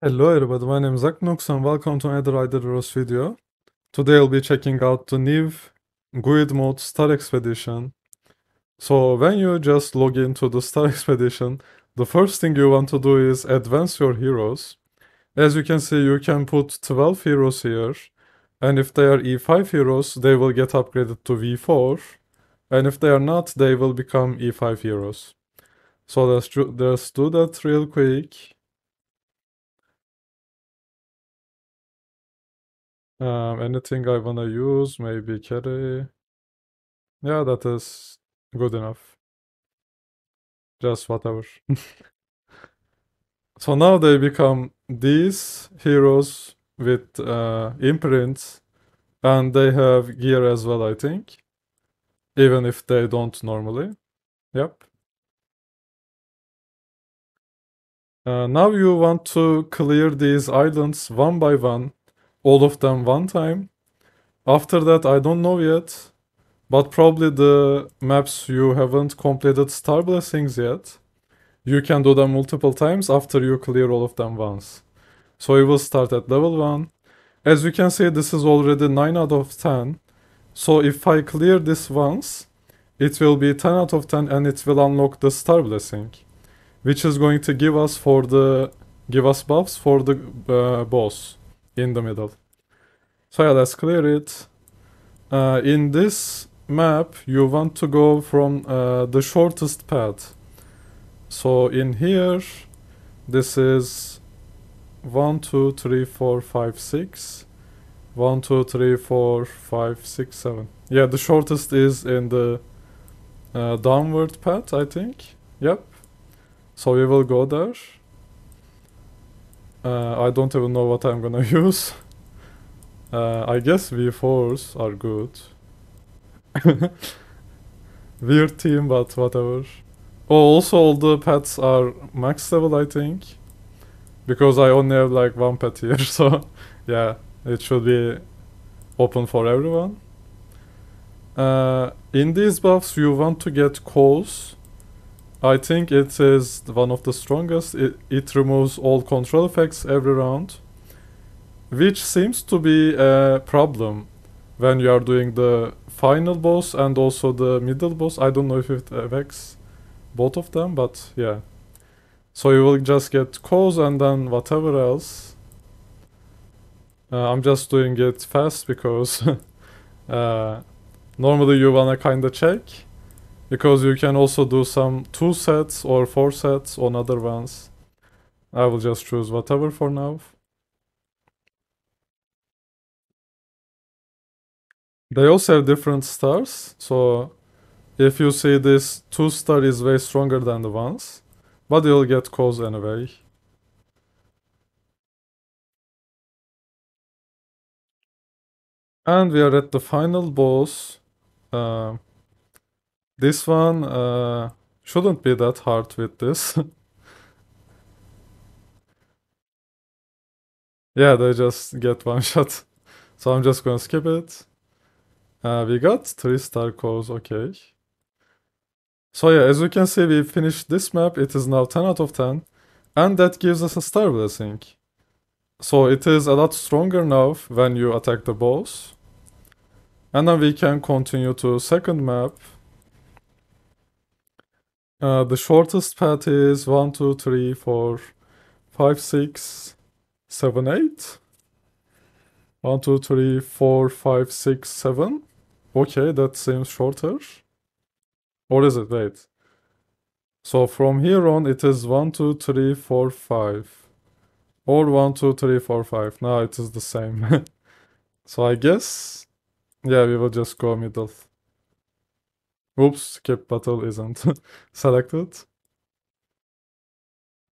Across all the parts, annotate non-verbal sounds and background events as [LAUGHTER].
Hello everybody, my name is Aknux and welcome to another Idaros video. Today I'll be checking out the new GUID mode Star Expedition. So when you just log into the Star [LAUGHS] Expedition, the first thing you want to do is advance your heroes. As you can see you can put 12 heroes here and if they are E5 heroes they will get upgraded to V4 and if they are not they will become E5 heroes. So let's let's do that real quick. Um, anything I wanna use, maybe carry. Yeah, that is good enough. Just whatever. [LAUGHS] so now they become these heroes with uh, imprints and they have gear as well, I think. Even if they don't normally. Yep. Uh, now you want to clear these islands one by one all of them one time. After that, I don't know yet, but probably the maps you haven't completed Star Blessings yet, you can do them multiple times after you clear all of them once. So you will start at level 1. As you can see, this is already 9 out of 10. So if I clear this once, it will be 10 out of 10 and it will unlock the Star Blessing, which is going to give us for the give us buffs for the uh, boss in the middle. So yeah, let's clear it. Uh, in this map, you want to go from uh, the shortest path. So in here, this is 1, 2, 3, 4, 5, 6. 1, 2, 3, 4, 5, 6, 7. Yeah, the shortest is in the uh, downward path, I think. Yep. So we will go there. Uh, I don't even know what I'm gonna [LAUGHS] use. Uh, I guess V4s are good. [LAUGHS] Weird team, but whatever. Oh, also all the pets are max level, I think. Because I only have like one pet here, [LAUGHS] so yeah, it should be open for everyone. Uh, in these buffs, you want to get calls I think it is one of the strongest. It, it removes all control effects every round, which seems to be a problem when you are doing the final boss and also the middle boss. I don't know if it affects both of them, but yeah. So you will just get cause and then whatever else. Uh, I'm just doing it fast because [LAUGHS] uh, normally you wanna kinda check because you can also do some two sets or four sets on other ones. I will just choose whatever for now. They also have different stars, so if you see this two star is way stronger than the ones, but you'll get cause anyway. And we are at the final boss. Uh, this one uh, shouldn't be that hard with this. [LAUGHS] yeah, they just get one [LAUGHS] shot. So I'm just gonna skip it. Uh, we got 3 star cores, okay. So yeah, as you can see we finished this map, it is now 10 out of 10. And that gives us a star blessing. So it is a lot stronger now when you attack the boss. And then we can continue to second map. Uh, the shortest path is 1, 2, 3, 4, 5, 6, 7, 8. 1, 2, 3, 4, 5, 6, 7. Okay, that seems shorter. Or is it? Wait. So from here on, it is 1, 2, 3, 4, 5. Or 1, 2, 3, 4, 5. Now it is the same. [LAUGHS] so I guess, yeah, we will just go middle. Oops, skip battle isn't [LAUGHS] selected.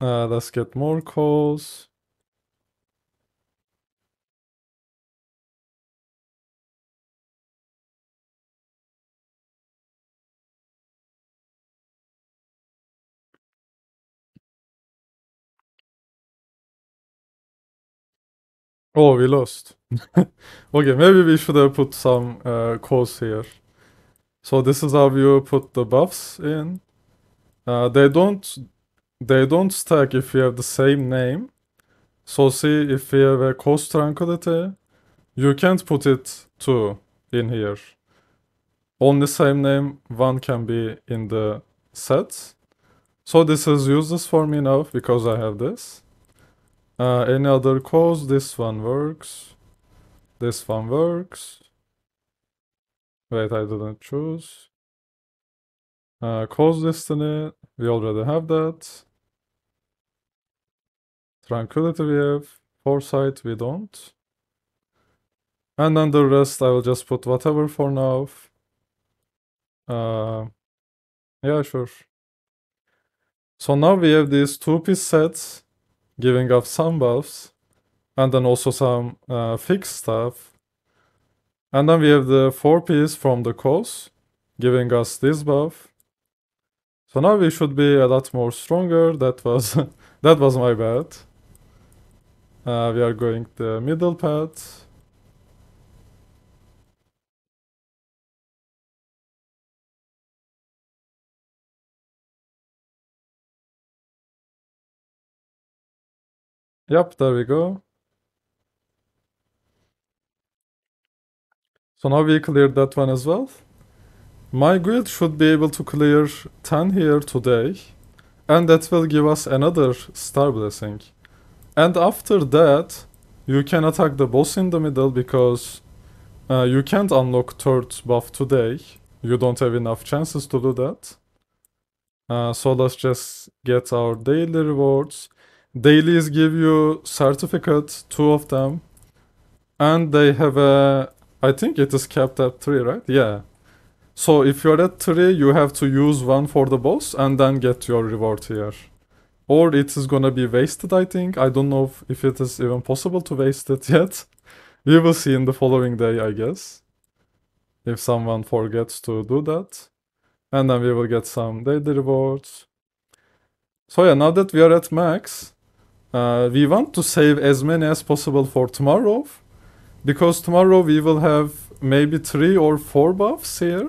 Uh, let's get more calls. Oh, we lost. [LAUGHS] okay, maybe we should have put some uh, calls here. So this is how you put the buffs in. Uh, they don't they don't stack if you have the same name. So see if you have a cost tranquility, you can't put it two in here. Only same name one can be in the set. So this is useless for me now because I have this. Uh, any other cause? This one works. This one works. Wait, I didn't choose. Uh, close destiny, we already have that. Tranquility we have, foresight we don't. And then the rest I will just put whatever for now. Uh, yeah, sure. So now we have these two-piece sets giving us some buffs and then also some uh, fixed stuff and then we have the 4 piece from the cause, giving us this buff. So now we should be a lot more stronger, that was, [LAUGHS] that was my bad. Uh, we are going the middle path. Yep, there we go. So now we cleared that one as well. My grid should be able to clear 10 here today. And that will give us another star blessing. And after that, you can attack the boss in the middle because uh, you can't unlock third buff today. You don't have enough chances to do that. Uh, so let's just get our daily rewards. Dailies give you certificates, two of them. And they have a I think it is capped at three, right? Yeah. So if you're at three, you have to use one for the boss and then get your reward here. Or it is gonna be wasted, I think. I don't know if it is even possible to waste it [LAUGHS] yet. We will see in the following day, I guess. If someone forgets to do that. And then we will get some daily rewards. So yeah, now that we are at max, uh, we want to save as many as possible for tomorrow because tomorrow we will have maybe 3 or 4 buffs here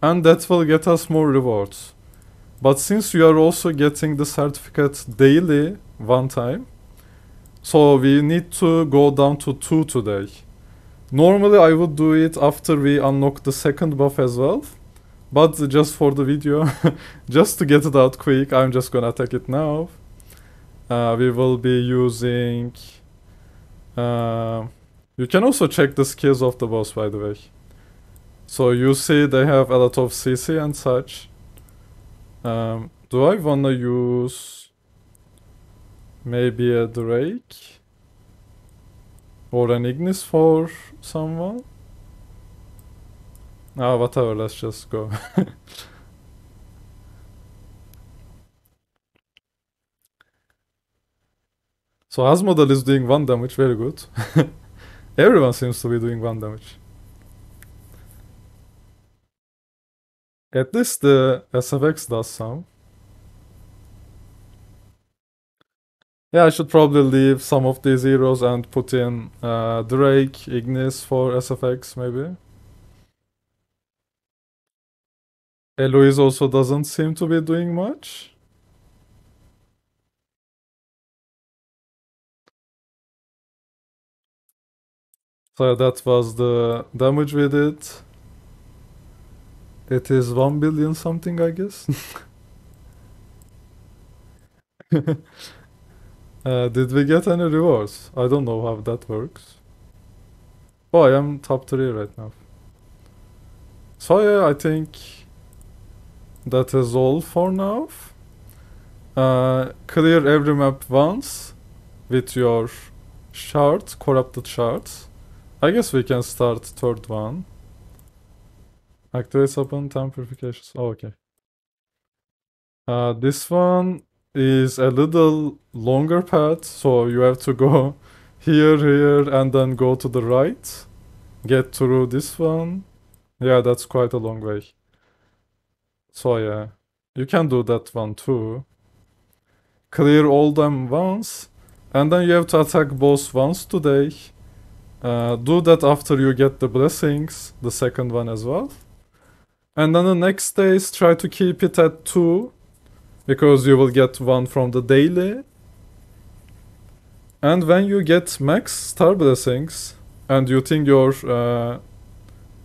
and that will get us more rewards. But since you are also getting the certificate daily one time, so we need to go down to 2 today. Normally I would do it after we unlock the second buff as well. But just for the video, [LAUGHS] just to get it out quick, I'm just gonna attack it now. Uh, we will be using... Uh, you can also check the skills of the boss, by the way. So you see they have a lot of CC and such. Um, do I wanna use maybe a Drake? Or an Ignis for someone? Ah, whatever, let's just go. [LAUGHS] so Asmodel is doing one damage, very good. [LAUGHS] Everyone seems to be doing 1 damage. At least the uh, SFX does some. Yeah, I should probably leave some of these heroes and put in uh, Drake, Ignis for SFX maybe. Eloise also doesn't seem to be doing much. So that was the damage we did. It is 1 billion something, I guess. [LAUGHS] [LAUGHS] uh, did we get any rewards? I don't know how that works. Oh, I am top 3 right now. So yeah, I think that is all for now. Uh, clear every map once with your shards, corrupted shards. I guess we can start third one. Activate upon time purification. Oh, okay. Uh, this one is a little longer path, so you have to go [LAUGHS] here, here, and then go to the right. Get through this one. Yeah, that's quite a long way. So yeah, you can do that one too. Clear all them once, and then you have to attack boss once today. Uh, do that after you get the blessings, the second one as well. And then the next days, try to keep it at two, because you will get one from the daily. And when you get max star blessings, and you think your uh,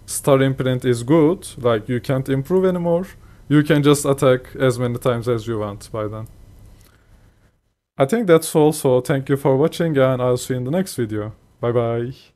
star imprint is good, like you can't improve anymore, you can just attack as many times as you want by then. I think that's all, so thank you for watching and I'll see you in the next video. Bye, bye.